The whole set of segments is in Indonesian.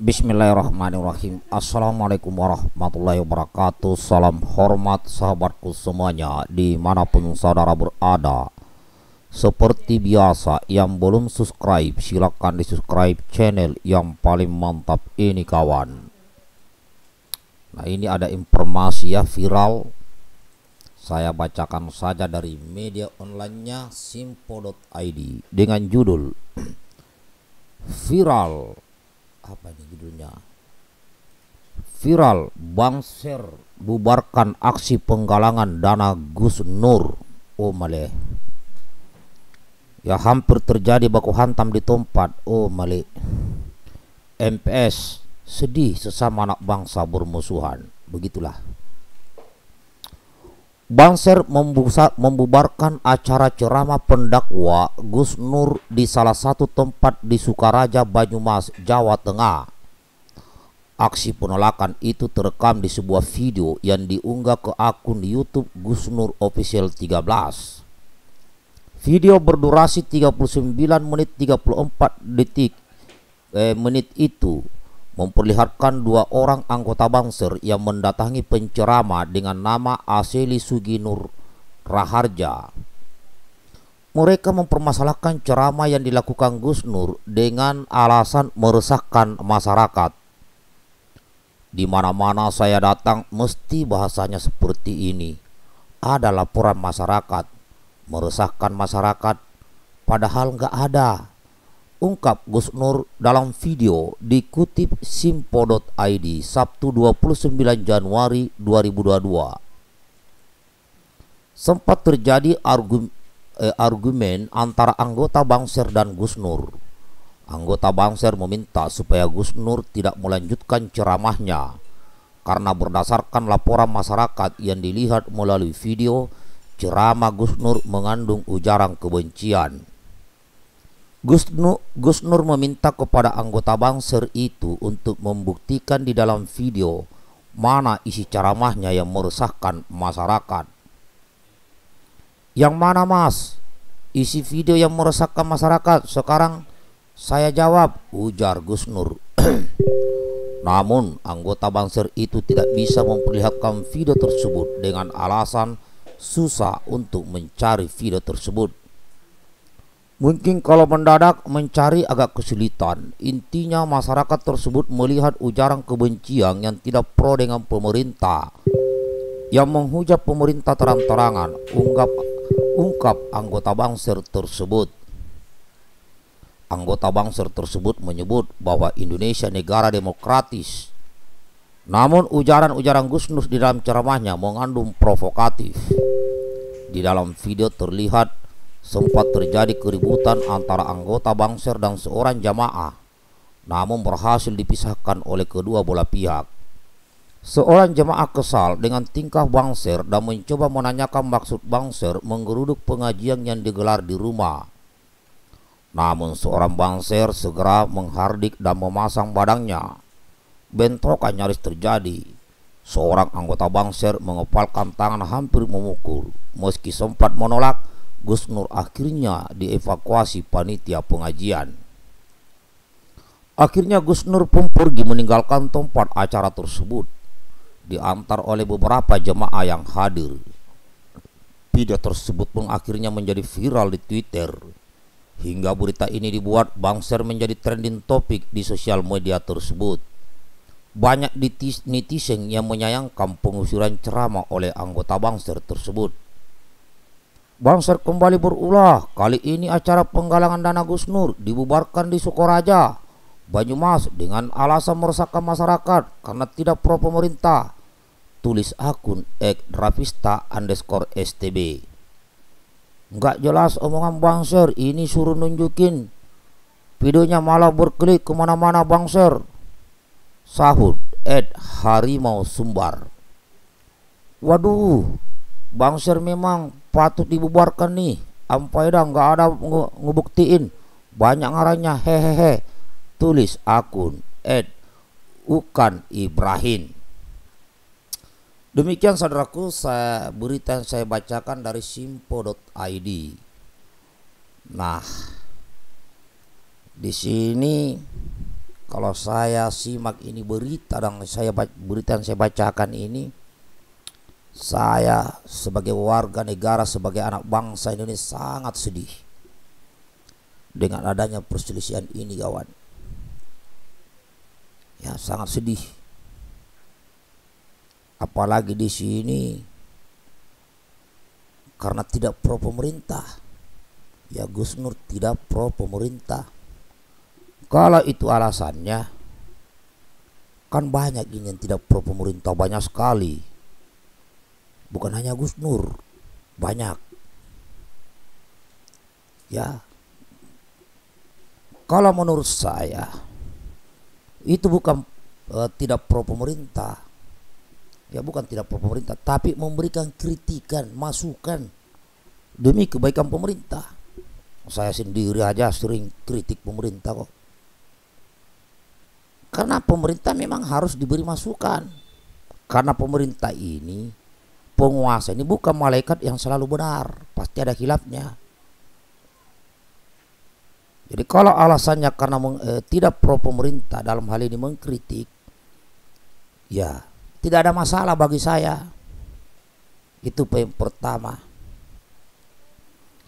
Bismillahirrahmanirrahim Assalamualaikum warahmatullahi wabarakatuh Salam hormat sahabatku semuanya Dimanapun saudara berada Seperti biasa Yang belum subscribe Silahkan di subscribe channel Yang paling mantap ini kawan Nah ini ada informasi ya viral Saya bacakan saja dari media onlinenya Simpo.id Dengan judul Viral apa ini judulnya viral bangser bubarkan aksi penggalangan dana Gus Nur oh male ya hampir terjadi baku hantam di tempat oh male MPS sedih sesama anak bangsa bermusuhan begitulah Banser membubarkan acara ceramah pendakwa Gus Nur di salah satu tempat di Sukaraja, Banyumas, Jawa Tengah. Aksi penolakan itu terekam di sebuah video yang diunggah ke akun YouTube Gus Nur Official 13. Video berdurasi 39 menit 34 detik eh, menit itu memperlihatkan dua orang anggota Bangser yang mendatangi pencerama dengan nama Aseli Suginur Raharja. Mereka mempermasalahkan ceramah yang dilakukan Gus Nur dengan alasan meresahkan masyarakat. Di mana-mana saya datang mesti bahasanya seperti ini. Ada laporan masyarakat, meresahkan masyarakat, padahal nggak ada ungkap Gus Nur dalam video dikutip simpo.id Sabtu 29 Januari 2022. Sempat terjadi argumen, eh, argumen antara anggota Bangser dan Gus Nur. Anggota Bangser meminta supaya Gus Nur tidak melanjutkan ceramahnya karena berdasarkan laporan masyarakat yang dilihat melalui video, ceramah Gus Nur mengandung ujaran kebencian. Gus Nur, Gus Nur meminta kepada anggota Bangser itu untuk membuktikan di dalam video mana isi ceramahnya yang meresahkan masyarakat. Yang mana mas? Isi video yang meresahkan masyarakat sekarang saya jawab ujar Gus Nur. Namun anggota Bangser itu tidak bisa memperlihatkan video tersebut dengan alasan susah untuk mencari video tersebut. Mungkin kalau mendadak mencari agak kesulitan. Intinya masyarakat tersebut melihat ujaran kebencian yang tidak pro dengan pemerintah. Yang menghujat pemerintah terang-terangan, ungkap, ungkap anggota bangser tersebut. Anggota bangser tersebut menyebut bahwa Indonesia negara demokratis. Namun ujaran-ujaran Gus di dalam ceramahnya mengandung provokatif. Di dalam video terlihat sempat terjadi keributan antara anggota Bangser dan seorang jamaah, namun berhasil dipisahkan oleh kedua bola pihak. Seorang jamaah kesal dengan tingkah Bangser dan mencoba menanyakan maksud Bangser menggeruduk pengajian yang digelar di rumah. Namun seorang Bangser segera menghardik dan memasang badannya. Bentrokan nyaris terjadi. Seorang anggota Bangser mengepalkan tangan hampir memukul. Meski sempat menolak, Gus Nur akhirnya dievakuasi panitia pengajian. Akhirnya Gus Nur pun pergi meninggalkan tempat acara tersebut, diantar oleh beberapa jemaah yang hadir. Video tersebut pun akhirnya menjadi viral di Twitter. Hingga berita ini dibuat Bangser menjadi trending topik di sosial media tersebut. Banyak netizen yang menyayangkan pengusiran ceramah oleh anggota Bangser tersebut. Bangser kembali berulah. Kali ini acara penggalangan dana Gus Nur dibubarkan di Sukoraja, Banyumas dengan alasan meresahkan masyarakat karena tidak pro pemerintah. Tulis akun Rafista underscore STB. Nggak jelas omongan Bangser ini suruh nunjukin. Videonya malah berklik kemana-mana Bangser. Sahut Ed Harimau Sumbar. Waduh, Bangser memang patut dibubarkan nih sampai dah nggak ada ngebuktiin banyak ngaranya hehehe tulis akun Ed Ukan Ibrahim demikian saudaraku saya berita yang saya bacakan dari simpo.id nah di sini kalau saya simak ini berita dan saya berita yang saya bacakan ini saya sebagai warga negara, sebagai anak bangsa Indonesia sangat sedih dengan adanya perselisihan ini kawan. Ya sangat sedih. Apalagi di sini karena tidak pro pemerintah. Ya Gus Nur tidak pro pemerintah. Kalau itu alasannya, kan banyak ini yang tidak pro pemerintah banyak sekali bukan hanya Gus Nur banyak ya kalau menurut saya itu bukan eh, tidak pro pemerintah ya bukan tidak pro pemerintah tapi memberikan kritikan masukan demi kebaikan pemerintah saya sendiri aja sering kritik pemerintah kok karena pemerintah memang harus diberi masukan karena pemerintah ini penguasa ini bukan malaikat yang selalu benar pasti ada khilafnya jadi kalau alasannya karena meng, eh, tidak pro pemerintah dalam hal ini mengkritik ya tidak ada masalah bagi saya itu yang pertama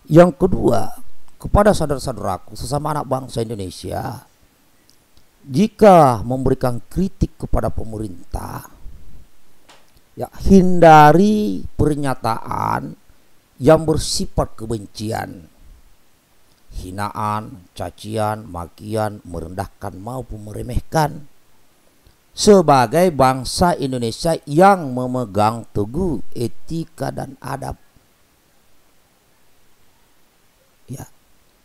yang kedua kepada saudara-saudaraku sesama anak bangsa Indonesia jika memberikan kritik kepada pemerintah ya hindari pernyataan yang bersifat kebencian hinaan, cacian, makian, merendahkan maupun meremehkan sebagai bangsa Indonesia yang memegang teguh etika dan adab. Ya.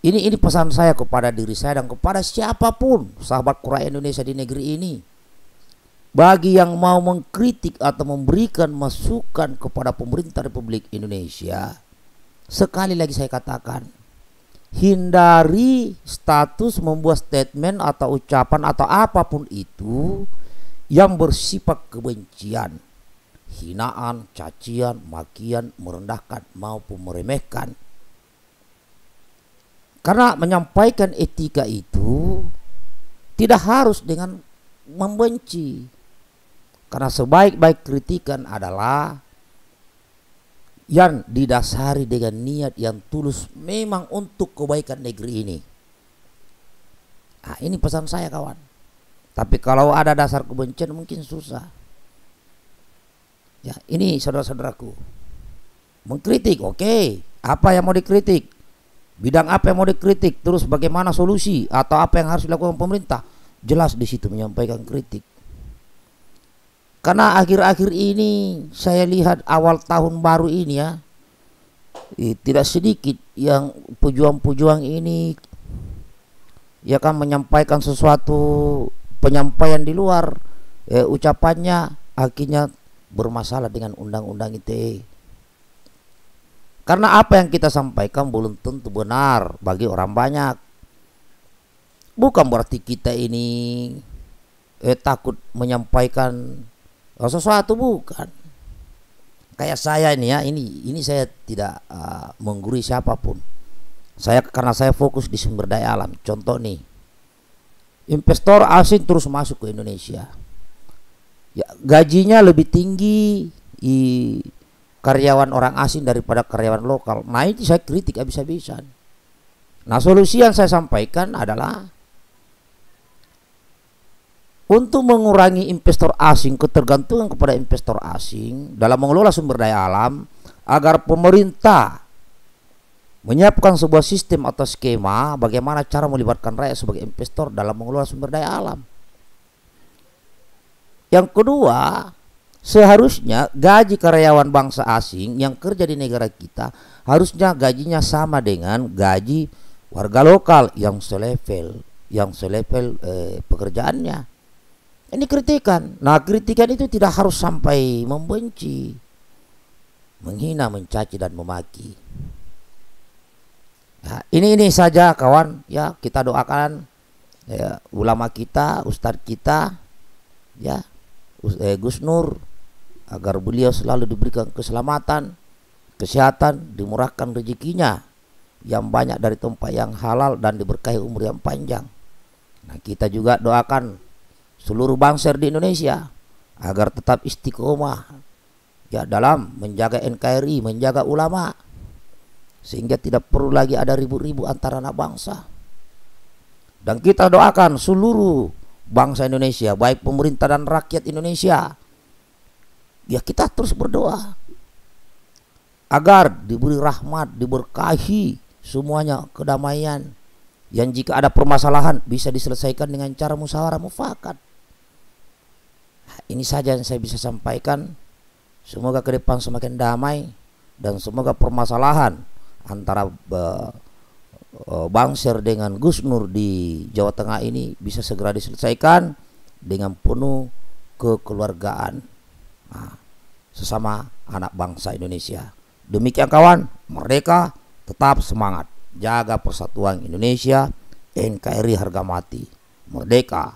Ini ini pesan saya kepada diri saya dan kepada siapapun sahabat kura Indonesia di negeri ini bagi yang mau mengkritik atau memberikan masukan kepada pemerintah Republik Indonesia, sekali lagi saya katakan, hindari status membuat statement atau ucapan atau apapun itu yang bersifat kebencian, hinaan, cacian, makian, merendahkan maupun meremehkan. Karena menyampaikan etika itu tidak harus dengan membenci, karena sebaik-baik kritikan adalah yang didasari dengan niat yang tulus memang untuk kebaikan negeri ini. Nah, ini pesan saya kawan. Tapi kalau ada dasar kebencian mungkin susah. Ya, ini saudara-saudaraku. Mengkritik, oke. Okay. Apa yang mau dikritik? Bidang apa yang mau dikritik? Terus bagaimana solusi atau apa yang harus dilakukan pemerintah? Jelas di situ menyampaikan kritik. Karena akhir-akhir ini saya lihat awal tahun baru ini ya, tidak sedikit yang pejuang-pejuang ini ya kan menyampaikan sesuatu penyampaian di luar eh, ucapannya akhirnya bermasalah dengan undang-undang ITE. Karena apa yang kita sampaikan belum tentu benar bagi orang banyak. Bukan berarti kita ini eh, takut menyampaikan Oh, sesuatu bukan. Kayak saya ini ya, ini ini saya tidak uh, menggurui siapapun. Saya karena saya fokus di sumber daya alam. Contoh nih, investor asing terus masuk ke Indonesia. Ya, gajinya lebih tinggi i, karyawan orang asing daripada karyawan lokal. Nah ini saya kritik habis-habisan. Nah solusi yang saya sampaikan adalah untuk mengurangi investor asing ketergantungan kepada investor asing dalam mengelola sumber daya alam agar pemerintah menyiapkan sebuah sistem atau skema bagaimana cara melibatkan rakyat sebagai investor dalam mengelola sumber daya alam. Yang kedua, seharusnya gaji karyawan bangsa asing yang kerja di negara kita harusnya gajinya sama dengan gaji warga lokal yang selevel, yang selevel eh, pekerjaannya. Ini kritikan. Nah, kritikan itu tidak harus sampai membenci, menghina, mencaci dan memaki. Nah, ini ini saja kawan, ya kita doakan ya, ulama kita, ustadz kita, ya eh, Gus Nur agar beliau selalu diberikan keselamatan, kesehatan, dimurahkan rezekinya yang banyak dari tempat yang halal dan diberkahi umur yang panjang. Nah, kita juga doakan seluruh bangsa di Indonesia agar tetap istiqomah ya dalam menjaga NKRI, menjaga ulama sehingga tidak perlu lagi ada ribu-ribu antara anak bangsa. Dan kita doakan seluruh bangsa Indonesia, baik pemerintah dan rakyat Indonesia. Ya kita terus berdoa agar diberi rahmat, diberkahi semuanya kedamaian yang jika ada permasalahan bisa diselesaikan dengan cara musyawarah mufakat ini saja yang saya bisa sampaikan. Semoga ke depan semakin damai dan semoga permasalahan antara uh, Bangser dengan Gus Nur di Jawa Tengah ini bisa segera diselesaikan dengan penuh kekeluargaan nah, sesama anak bangsa Indonesia. Demikian kawan, mereka tetap semangat jaga persatuan Indonesia, NKRI harga mati, merdeka.